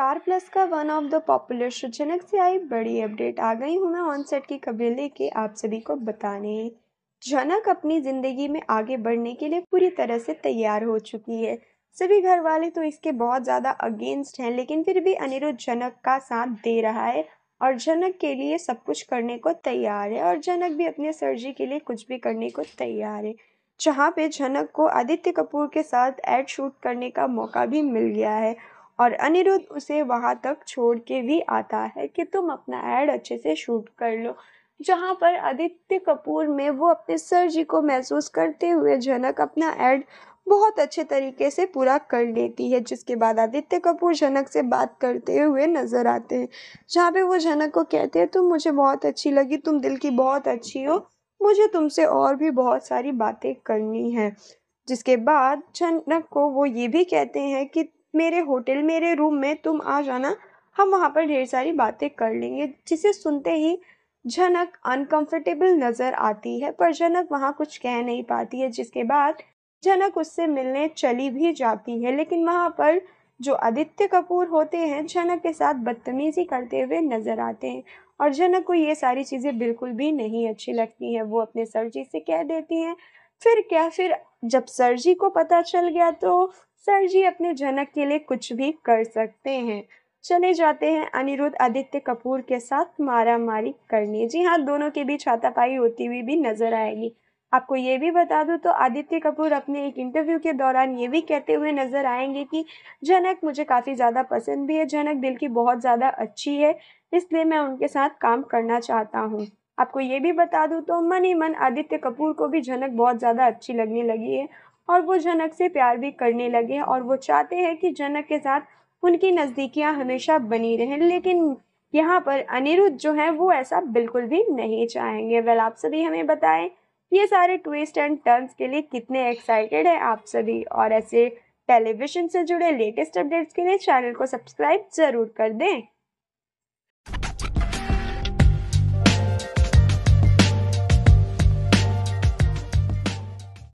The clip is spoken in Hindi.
स्टार प्लस का one of the popular show Janak से आई बड़ी अपडेट आ गई हूँ मैं ऑनसेट की खबरें लेके आप सभी को बताने जनक अपनी ज़िंदगी में आगे बढ़ने के लिए पूरी तरह से तैयार हो चुकी है सभी घर वाले तो इसके बहुत ज़्यादा अगेंस्ट हैं लेकिन फिर भी अनिरुद्ध जनक का साथ दे रहा है और जनक के लिए सब कुछ करने को तैयार है और जनक भी अपने सर्जी के लिए कुछ भी करने को तैयार है जहाँ पे जनक को आदित्य कपूर के साथ एड शूट करने का मौका भी मिल गया है और अनिरुद्ध उसे वहाँ तक छोड़ के भी आता है कि तुम अपना ऐड अच्छे से शूट कर लो जहाँ पर आदित्य कपूर में वो अपने सर जी को महसूस करते हुए झनक अपना ऐड बहुत अच्छे तरीके से पूरा कर लेती है जिसके बाद आदित्य कपूर झनक से बात करते हुए नज़र आते हैं जहाँ पे वो झनक को कहते हैं तुम मुझे बहुत अच्छी लगी तुम दिल की बहुत अच्छी हो मुझे तुमसे और भी बहुत सारी बातें करनी है जिसके बाद जनक को वो ये भी कहते हैं कि मेरे होटल मेरे रूम में तुम आ जाना हम वहाँ पर ढेर सारी बातें कर लेंगे जिसे सुनते ही झनक अनकंफर्टेबल नज़र आती है पर झनक वहाँ कुछ कह नहीं पाती है जिसके बाद झनक उससे मिलने चली भी जाती है लेकिन वहाँ पर जो आदित्य कपूर होते हैं झनक के साथ बदतमीजी करते हुए नज़र आते हैं और झनक को ये सारी चीज़ें बिल्कुल भी नहीं अच्छी लगती हैं वो अपने सर जी से कह देती हैं फिर क्या फिर जब सर जी को पता चल गया तो सर जी अपने जनक के लिए कुछ भी कर सकते हैं चले जाते हैं अनिरुद्ध आदित्य कपूर के साथ मारा मारी करने जी हाँ दोनों के बीच हाथापाई होती हुई भी नजर आएगी आपको ये भी बता दूँ तो आदित्य कपूर अपने एक इंटरव्यू के दौरान ये भी कहते हुए नजर आएंगे कि जनक मुझे काफ़ी ज़्यादा पसंद भी है जनक दिल की बहुत ज़्यादा अच्छी है इसलिए मैं उनके साथ काम करना चाहता हूँ आपको ये भी बता दूँ तो मन ही मन आदित्य कपूर को भी झनक बहुत ज़्यादा अच्छी लगने लगी है और वो जनक से प्यार भी करने लगे और वो चाहते हैं कि जनक के साथ उनकी नज़दीकियाँ हमेशा बनी रहें लेकिन यहाँ पर अनिरुद्ध जो है वो ऐसा बिल्कुल भी नहीं चाहेंगे वेल आप सभी हमें बताएं ये सारे ट्विस्ट एंड टर्न्स के लिए कितने एक्साइटेड हैं आप सभी और ऐसे टेलीविजन से जुड़े लेटेस्ट अपडेट्स के लिए चैनल को सब्सक्राइब ज़रूर कर दें